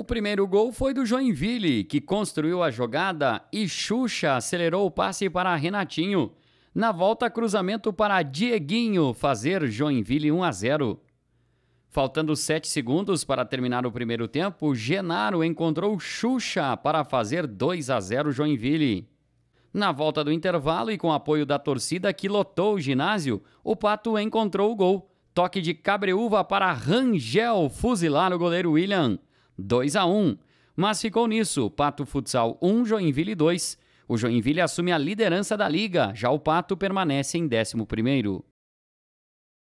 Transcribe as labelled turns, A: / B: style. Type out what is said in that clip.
A: O primeiro gol foi do Joinville, que construiu a jogada e Xuxa acelerou o passe para Renatinho. Na volta, cruzamento para Dieguinho fazer Joinville 1 a 0. Faltando 7 segundos para terminar o primeiro tempo, Genaro encontrou Xuxa para fazer 2 a 0 Joinville. Na volta do intervalo e com apoio da torcida que lotou o ginásio, o Pato encontrou o gol. Toque de Cabreúva para Rangel fuzilar o goleiro William. 2 a 1 Mas ficou nisso: Pato Futsal 1, Joinville 2. O Joinville assume a liderança da liga, já o Pato permanece em 11.